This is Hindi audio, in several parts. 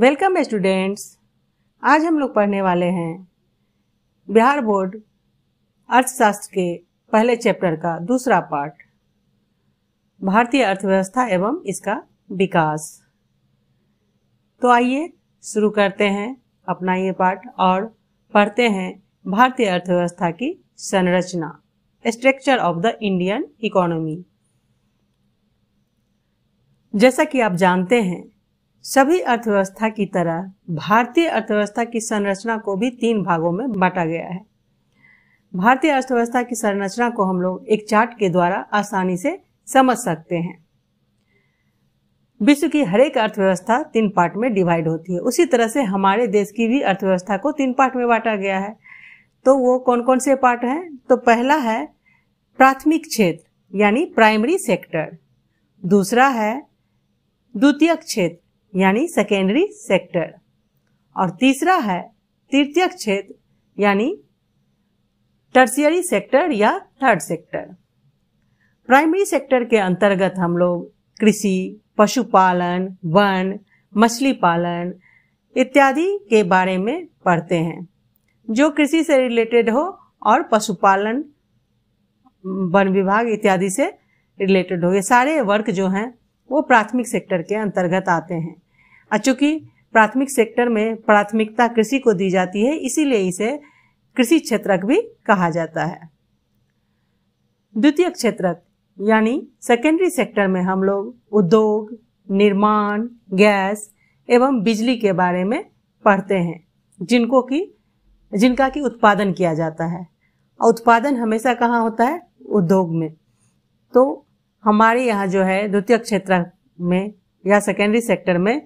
वेलकम स्टूडेंट्स आज हम लोग पढ़ने वाले हैं बिहार बोर्ड अर्थशास्त्र के पहले चैप्टर का दूसरा पार्ट भारतीय अर्थव्यवस्था एवं इसका विकास तो आइए शुरू करते हैं अपना ये पार्ट और पढ़ते हैं भारतीय अर्थव्यवस्था की संरचना structure of the Indian economy जैसा कि आप जानते हैं सभी अर्थव्यवस्था की तरह भारतीय अर्थव्यवस्था की संरचना को भी तीन भागों में बांटा गया है भारतीय अर्थव्यवस्था की संरचना को हम लोग एक चार्ट के द्वारा आसानी से समझ सकते हैं विश्व की हरेक अर्थव्यवस्था तीन पार्ट में डिवाइड होती है उसी तरह से हमारे देश की भी अर्थव्यवस्था को तीन पार्ट में बांटा गया है तो वो कौन कौन से पार्ट हैं तो पहला है प्राथमिक क्षेत्र यानी प्राइमरी सेक्टर दूसरा है द्वितीय क्षेत्र यानी सेकेंडरी सेक्टर और तीसरा है तृतीय क्षेत्र यानी टर्सियरी सेक्टर या थर्ड सेक्टर प्राइमरी सेक्टर के अंतर्गत हम लोग कृषि पशुपालन वन मछली पालन इत्यादि के बारे में पढ़ते हैं जो कृषि से रिलेटेड हो और पशुपालन वन विभाग इत्यादि से रिलेटेड हो ये सारे वर्क जो हैं वो प्राथमिक सेक्टर के अंतर्गत आते हैं चूंकि प्राथमिक सेक्टर में प्राथमिकता कृषि को दी जाती है इसीलिए इसे कृषि क्षेत्रक भी कहा जाता है द्वितीय क्षेत्रक यानी सेकेंडरी सेक्टर में हम लोग उद्योग निर्माण गैस एवं बिजली के बारे में पढ़ते हैं जिनको कि जिनका कि उत्पादन किया जाता है और उत्पादन हमेशा कहाँ होता है उद्योग में तो हमारे यहाँ जो है द्वितीय क्षेत्र में या सेकेंडरी सेक्टर में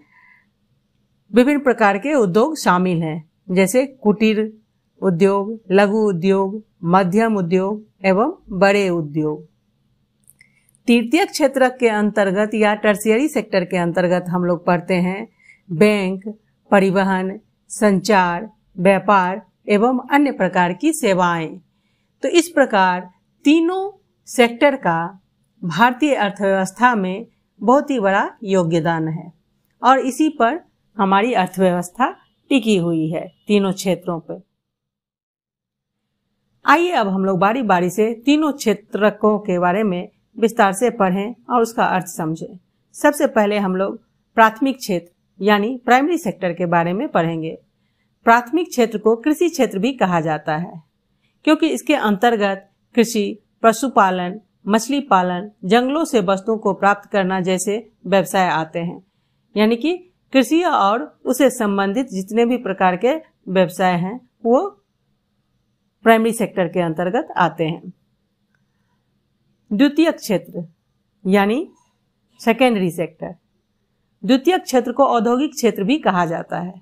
विभिन्न प्रकार के उद्योग शामिल हैं जैसे कुटीर उद्योग लघु उद्योग मध्यम उद्योग एवं बड़े उद्योग तृतीय क्षेत्र के अंतर्गत या टर्सियरी सेक्टर के अंतर्गत हम लोग पढ़ते हैं बैंक परिवहन संचार व्यापार एवं अन्य प्रकार की सेवाएं तो इस प्रकार तीनों सेक्टर का भारतीय अर्थव्यवस्था में बहुत ही बड़ा योगदान है और इसी पर हमारी अर्थव्यवस्था टिकी हुई है तीनों क्षेत्रों पर आइए अब हम लोग बारी बारी से तीनों क्षेत्रों के बारे में विस्तार से पढ़ें और उसका अर्थ समझें सबसे पहले हम लोग प्राथमिक क्षेत्र यानी प्राइमरी सेक्टर के बारे में पढ़ेंगे प्राथमिक क्षेत्र को कृषि क्षेत्र भी कहा जाता है क्योंकि इसके अंतर्गत कृषि पशुपालन मछली पालन जंगलों से वस्तुओं को प्राप्त करना जैसे व्यवसाय आते हैं यानी कि कृषि और उसे संबंधित जितने भी प्रकार के व्यवसाय हैं वो प्राइमरी सेक्टर के अंतर्गत आते हैं द्वितीय क्षेत्र यानी सेकेंडरी सेक्टर द्वितीय क्षेत्र को औद्योगिक क्षेत्र भी कहा जाता है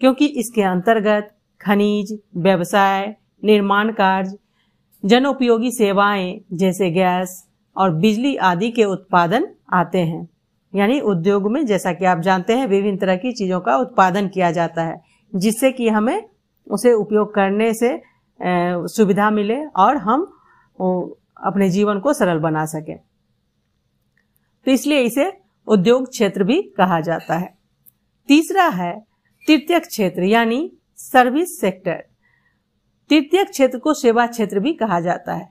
क्योंकि इसके अंतर्गत खनिज व्यवसाय निर्माण कार्य उपयोगी सेवाएं जैसे गैस और बिजली आदि के उत्पादन आते हैं यानी उद्योग में जैसा कि आप जानते हैं विभिन्न तरह की चीज़ों का उत्पादन किया जाता है जिससे कि हमें उसे उपयोग करने से सुविधा मिले और हम अपने जीवन को सरल बना सके तो इसलिए इसे उद्योग क्षेत्र भी कहा जाता है तीसरा है तृतीय क्षेत्र यानी सर्विस सेक्टर तृतीय क्षेत्र को सेवा क्षेत्र भी कहा जाता है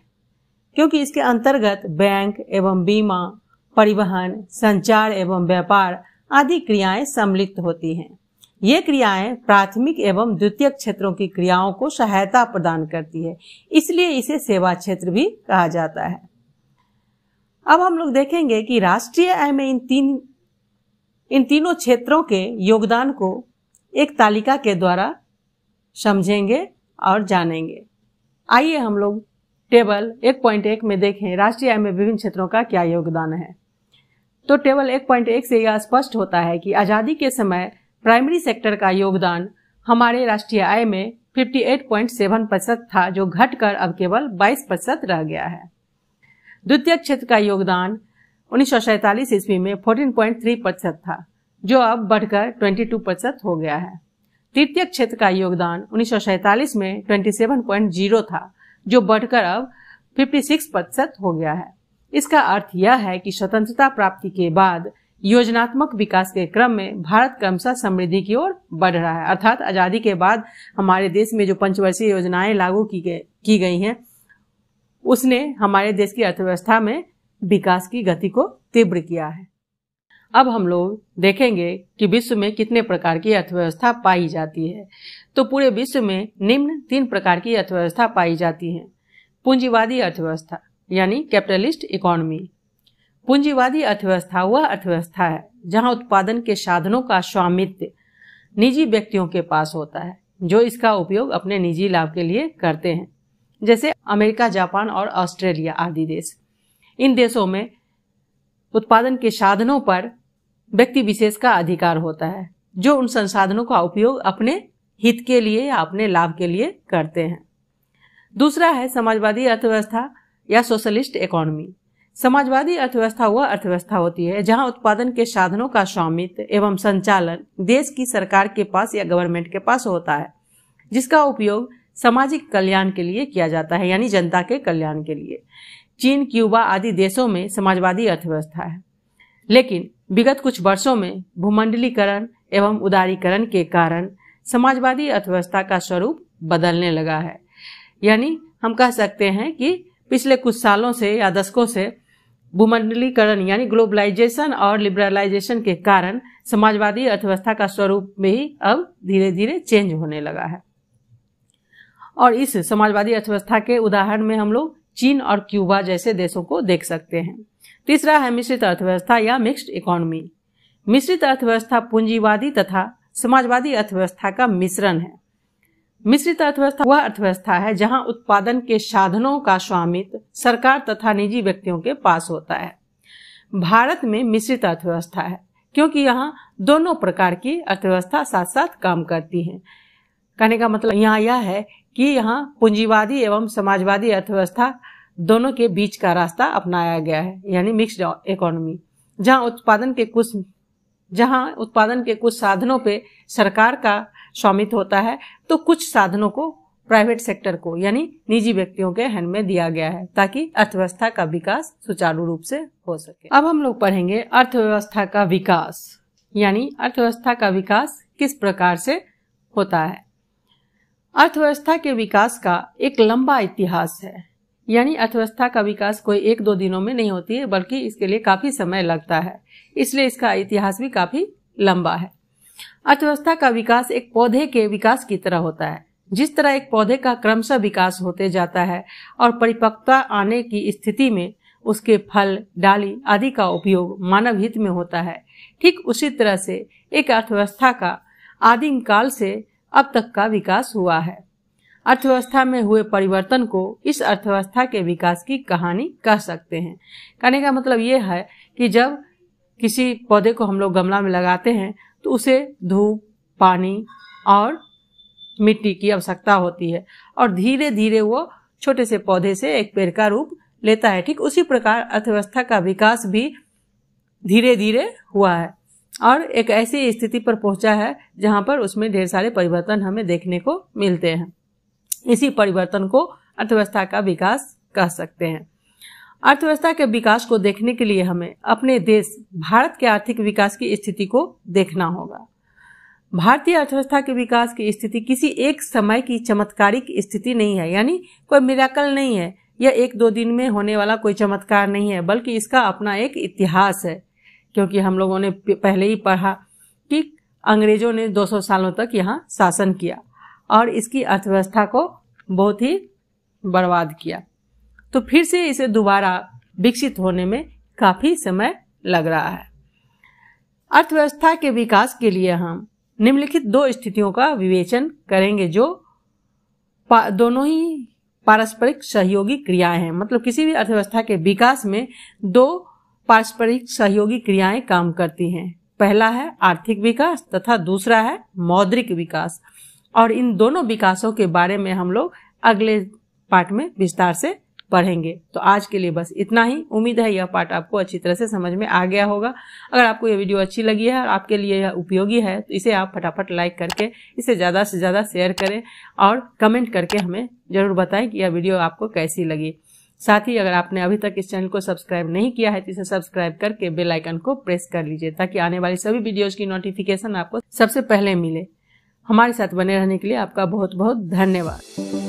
क्योंकि इसके अंतर्गत बैंक एवं बीमा परिवहन संचार एवं व्यापार आदि क्रियाएं सम्मिलित होती हैं ये क्रियाएं प्राथमिक एवं द्वितीय क्षेत्रों की क्रियाओं को सहायता प्रदान करती है इसलिए इसे सेवा क्षेत्र भी कहा जाता है अब हम लोग देखेंगे कि राष्ट्रीय आय में इन तीन इन तीनों क्षेत्रों के योगदान को एक तालिका के द्वारा समझेंगे और जानेंगे आइए हम लोग टेबल एक पॉइंट एक में देखें राष्ट्रीय आय में विभिन्न क्षेत्रों का क्या योगदान है तो टेबल एक पॉइंट एक से यह स्पष्ट होता है कि आज़ादी के समय प्राइमरी सेक्टर का योगदान हमारे राष्ट्रीय आय में 58.7 प्रतिशत था जो घटकर अब केवल 22 प्रतिशत रह गया है द्वितीय क्षेत्र का योगदान उन्नीस ईस्वी में 14.3 प्रतिशत था जो अब बढ़कर 22 प्रतिशत हो गया है तृतीय क्षेत्र का योगदान उन्नीस में 27.0 था जो बढ़कर अब 56 प्रतिशत हो गया है इसका अर्थ यह है कि स्वतंत्रता प्राप्ति के बाद योजनात्मक विकास के क्रम में भारत क्रमशः समृद्धि की ओर बढ़ रहा है अर्थात आजादी के बाद हमारे देश में जो पंचवर्षीय योजनाएं लागू की गई की गई हैं उसने हमारे देश की अर्थव्यवस्था में विकास की गति को तीव्र किया है अब हम लोग देखेंगे कि विश्व में कितने प्रकार की अर्थव्यवस्था पाई जाती है तो पूरे विश्व में निम्न तीन प्रकार की अर्थव्यवस्था पाई जाती है पूंजीवादी अर्थव्यवस्था यानी कैपिटलिस्ट इकोनॉमी पूंजीवादी अर्थव्यवस्था वह अर्थव्यवस्था है जहां उत्पादन के साधनों का स्वामित्व निजी व्यक्तियों के पास होता है जो इसका उपयोग अपने निजी लाभ के लिए करते हैं जैसे अमेरिका जापान और ऑस्ट्रेलिया आदि देश इन देशों में उत्पादन के साधनों पर व्यक्ति विशेष का अधिकार होता है जो उन संसाधनों का उपयोग अपने हित के लिए या अपने लाभ के लिए करते हैं दूसरा है समाजवादी अर्थव्यवस्था या सोशलिस्ट इकोनॉमी समाजवादी अर्थव्यवस्था वह अर्थव्यवस्था होती है जहां उत्पादन के साधनों का स्वामित्व एवं संचालन देश की सरकार के पास या गवर्नमेंट के पास होता है जिसका उपयोग सामाजिक कल्याण के लिए किया जाता है यानी जनता के कल्याण के लिए चीन क्यूबा आदि देशों में समाजवादी अर्थव्यवस्था है लेकिन विगत कुछ वर्षों में भूमंडलीकरण एवं उदारीकरण के कारण समाजवादी अर्थव्यवस्था का स्वरूप बदलने लगा है यानी हम कह सकते हैं कि पिछले कुछ सालों से या दशकों से भूमंडलीकरण यानी ग्लोबलाइजेशन और लिबरलाइजेशन के कारण समाजवादी अर्थव्यवस्था का स्वरूप में ही अब धीरे धीरे चेंज होने लगा है और इस समाजवादी अर्थव्यवस्था के उदाहरण में हम लोग चीन और क्यूबा जैसे देशों को देख सकते हैं तीसरा है मिश्रित अर्थव्यवस्था या मिक्स्ड इकोनॉमी मिश्रित अर्थव्यवस्था पूंजीवादी तथा समाजवादी अर्थव्यवस्था का मिश्रण है मिश्रित अर्थव्यवस्था वह अर्थव्यवस्था है जहां उत्पादन के साधनों का स्वामित्व सरकार तथा निजी व्यक्तियों के पास होता है भारत में मिश्रित अर्थव्यवस्था है क्योंकि यहाँ दोनों प्रकार की अर्थव्यवस्था साथ साथ काम करती है कहने का मतलब यहाँ यह है कि यहाँ पूंजीवादी एवं समाजवादी अर्थव्यवस्था दोनों के बीच का रास्ता अपनाया गया है यानी मिक्सड इकोनॉमी जहां उत्पादन के कुछ जहां उत्पादन के कुछ साधनों पे सरकार का स्वामित्व होता है तो कुछ साधनों को प्राइवेट सेक्टर को यानी निजी व्यक्तियों के हैंड में दिया गया है ताकि अर्थव्यवस्था का विकास सुचारू रूप से हो सके अब हम लोग पढ़ेंगे अर्थव्यवस्था का विकास यानी अर्थव्यवस्था का विकास किस प्रकार से होता है अर्थव्यवस्था के विकास का एक लंबा इतिहास है यानी अर्थव्यवस्था का विकास कोई एक दो दिनों में नहीं होती है बल्कि इसके लिए काफी समय लगता है इसलिए इसका इतिहास भी काफी लंबा है अर्थव्यवस्था का विकास एक पौधे के विकास की तरह होता है जिस तरह एक पौधे का क्रमशः विकास होते जाता है और परिपक्वता आने की स्थिति में उसके फल डाली आदि का उपयोग मानव हित में होता है ठीक उसी तरह से एक अर्थव्यवस्था का आदिम काल से अब तक का विकास हुआ है अर्थव्यवस्था में हुए परिवर्तन को इस अर्थव्यवस्था के विकास की कहानी कह सकते हैं कहने का मतलब ये है कि जब किसी पौधे को हम लोग गमला में लगाते हैं तो उसे धूप पानी और मिट्टी की आवश्यकता होती है और धीरे धीरे वो छोटे से पौधे से एक पेड़ का रूप लेता है ठीक उसी प्रकार अर्थव्यवस्था का विकास भी धीरे धीरे हुआ है और एक ऐसी स्थिति पर पहुंचा है जहां पर उसमें ढेर सारे परिवर्तन हमें देखने को मिलते हैं इसी परिवर्तन को अर्थव्यवस्था का विकास कह सकते हैं अर्थव्यवस्था के विकास को देखने के लिए हमें अपने देश भारत के आर्थिक विकास की स्थिति को देखना होगा भारतीय अर्थव्यवस्था के विकास की स्थिति किसी एक समय की चमत्कारिक स्थिति नहीं है यानी कोई मिराकल नहीं है यह एक दो दिन में होने वाला कोई चमत्कार नहीं है बल्कि इसका अपना एक इतिहास है क्योंकि हम लोगों ने पहले ही पढ़ा कि अंग्रेजों ने 200 सालों तक यहाँ शासन किया और इसकी अर्थव्यवस्था को बहुत ही बर्बाद किया तो फिर से इसे दोबारा विकसित होने में काफ़ी समय लग रहा है अर्थव्यवस्था के विकास के लिए हम निम्नलिखित दो स्थितियों का विवेचन करेंगे जो दोनों ही पारस्परिक सहयोगी क्रियाएं हैं मतलब किसी भी अर्थव्यवस्था के विकास में दो पारस्परिक सहयोगी क्रियाएं काम करती हैं पहला है आर्थिक विकास तथा दूसरा है मौद्रिक विकास और इन दोनों विकासों के बारे में हम लोग अगले पार्ट में विस्तार से पढ़ेंगे तो आज के लिए बस इतना ही उम्मीद है यह पाठ आपको अच्छी तरह से समझ में आ गया होगा अगर आपको यह वीडियो अच्छी लगी है और आपके लिए यह उपयोगी है तो इसे आप फटाफट लाइक करके इसे ज़्यादा से ज़्यादा शेयर करें और कमेंट करके हमें ज़रूर बताएं कि यह वीडियो आपको कैसी लगी साथ ही अगर आपने अभी तक इस चैनल को सब्सक्राइब नहीं किया है तो इसे सब्सक्राइब करके बेल आइकन को प्रेस कर लीजिए ताकि आने वाली सभी वीडियोज की नोटिफिकेशन आपको सबसे पहले मिले हमारे साथ बने रहने के लिए आपका बहुत बहुत धन्यवाद